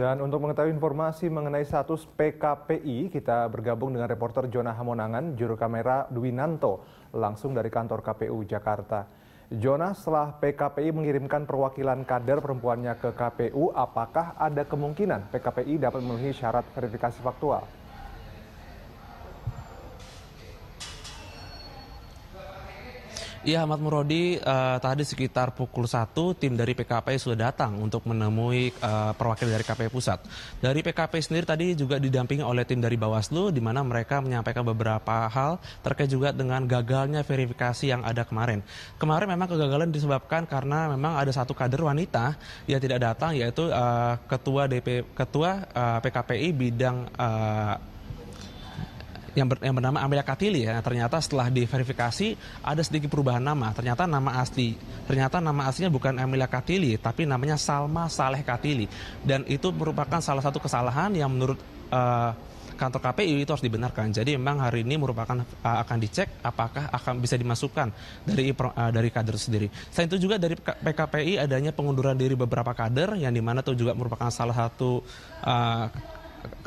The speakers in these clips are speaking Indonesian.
Dan untuk mengetahui informasi mengenai status PKPI, kita bergabung dengan reporter Jonah Hamonangan, juru kamera Dwi Nanto, langsung dari kantor KPU Jakarta. Jonah, setelah PKPI mengirimkan perwakilan kader perempuannya ke KPU, apakah ada kemungkinan PKPI dapat memenuhi syarat verifikasi faktual? Iya, Ahmad Murodi, uh, tadi sekitar pukul 1 tim dari PKP sudah datang untuk menemui uh, perwakilan dari KPI Pusat. Dari PKP sendiri tadi juga didampingi oleh tim dari Bawaslu di mana mereka menyampaikan beberapa hal terkait juga dengan gagalnya verifikasi yang ada kemarin. Kemarin memang kegagalan disebabkan karena memang ada satu kader wanita yang tidak datang yaitu uh, ketua DP ketua uh, PKPI bidang uh, yang, ber, yang bernama Amelia Katili ya. Nah, ternyata setelah diverifikasi ada sedikit perubahan nama. Ternyata nama asli ternyata nama aslinya bukan Amelia Katili tapi namanya Salma Saleh Katili dan itu merupakan salah satu kesalahan yang menurut uh, kantor KPU itu harus dibenarkan. Jadi memang hari ini merupakan uh, akan dicek apakah akan bisa dimasukkan dari uh, dari kader sendiri. Selain itu juga dari PKPI adanya pengunduran diri beberapa kader yang dimana itu juga merupakan salah satu uh,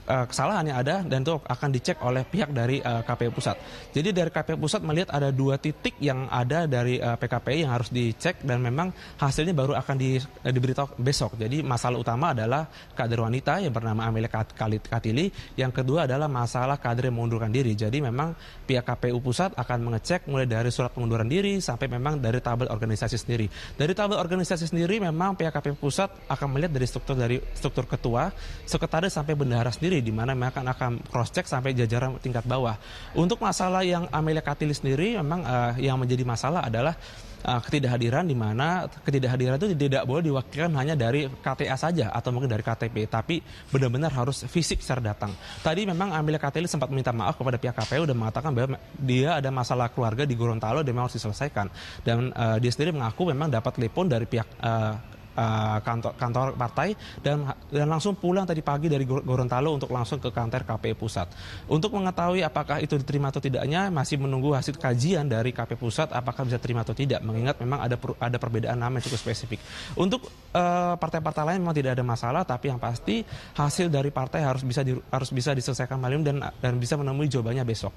Eh, kesalahan yang ada dan itu akan dicek oleh pihak dari eh, KPU pusat. Jadi dari KPU pusat melihat ada dua titik yang ada dari uh, eh, PKPI yang harus dicek dan memang hasilnya baru akan di, diberitahu besok. Jadi masalah utama adalah kader wanita yang bernama Amelia Katili, yang kedua adalah masalah kader yang mengundurkan diri. Jadi memang pihak KPU pusat akan mengecek mulai dari surat pengunduran diri sampai memang dari tabel organisasi sendiri. Dari tabel organisasi sendiri memang pihak KPU pusat akan melihat dari struktur dari struktur ketua, sekretaris sampai bendahara sendiri sendiri di mana mereka akan cross check sampai jajaran tingkat bawah. Untuk masalah yang Amelia Katili sendiri memang uh, yang menjadi masalah adalah uh, ketidakhadiran di mana ketidakhadiran itu tidak boleh diwakilkan hanya dari KTA saja atau mungkin dari KTP tapi benar-benar harus fisik secara datang. Tadi memang Amelia Katili sempat minta maaf kepada pihak KPU dan mengatakan bahwa dia ada masalah keluarga di Gorontalo dan memang harus diselesaikan dan uh, dia sendiri mengaku memang dapat telepon dari pihak uh, uh, kantor kantor partai dan dan langsung pulang tadi pagi dari Gorontalo untuk langsung ke kantor KPU pusat. Untuk mengetahui apakah itu diterima atau tidaknya masih menunggu hasil kajian dari KPU pusat apakah bisa terima atau tidak mengingat memang ada per, ada perbedaan nama yang cukup spesifik. Untuk eh, partai-partai uh, lain memang tidak ada masalah tapi yang pasti hasil dari partai harus bisa di, harus bisa diselesaikan malam dan dan bisa menemui jawabannya besok.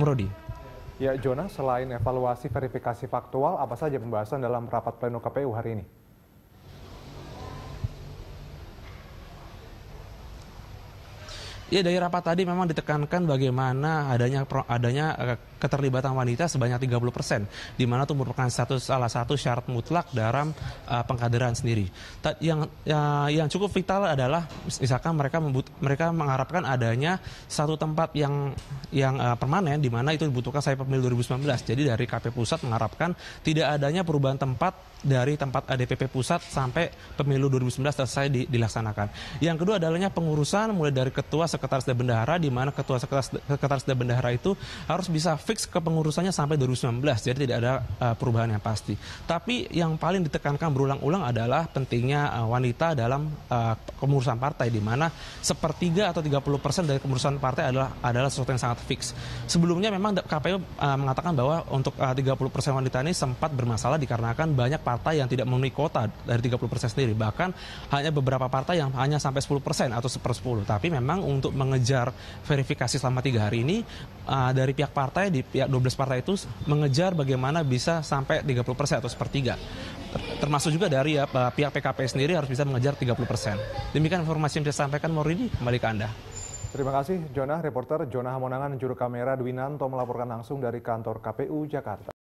Murodi. Ya, Jonas selain evaluasi verifikasi faktual, apa saja pembahasan dalam rapat pleno KPU hari ini? Ya dari rapat tadi memang ditekankan bagaimana adanya adanya eh, keterlibatan wanita sebanyak 30 persen, di mana itu merupakan satu salah satu syarat mutlak dalam uh, pengkaderan sendiri. yang ya, yang cukup vital adalah misalkan mereka membut mereka mengharapkan adanya satu tempat yang yang uh, permanen, di mana itu dibutuhkan saya pemilu 2019. Jadi dari KP pusat mengharapkan tidak adanya perubahan tempat dari tempat ADPP pusat sampai pemilu 2019 selesai di, dilaksanakan. Yang kedua adalahnya pengurusan mulai dari ketua sekretaris dan bendahara di mana ketua sekretaris, sekretaris dan bendahara itu harus bisa fix kepengurusannya sampai 2019 jadi tidak ada uh, perubahan yang pasti tapi yang paling ditekankan berulang-ulang adalah pentingnya uh, wanita dalam uh, kepengurusan partai di mana sepertiga atau 30 persen dari kepengurusan partai adalah adalah sesuatu yang sangat fix sebelumnya memang KPU uh, mengatakan bahwa untuk uh, 30 persen wanita ini sempat bermasalah dikarenakan banyak partai yang tidak memenuhi kota dari 30 persen sendiri bahkan hanya beberapa partai yang hanya sampai 10 persen atau seper 10 tapi memang untuk untuk mengejar verifikasi selama tiga hari ini uh, dari pihak partai di pihak 12 partai itu mengejar bagaimana bisa sampai 30 persen atau sepertiga. Termasuk juga dari ya, pihak PKP sendiri harus bisa mengejar 30 persen. Demikian informasi yang saya sampaikan Mauridi, kembali ke Anda. Terima kasih Jonah, reporter Jonah Hamonangan, juru kamera Dwinanto melaporkan langsung dari kantor KPU Jakarta.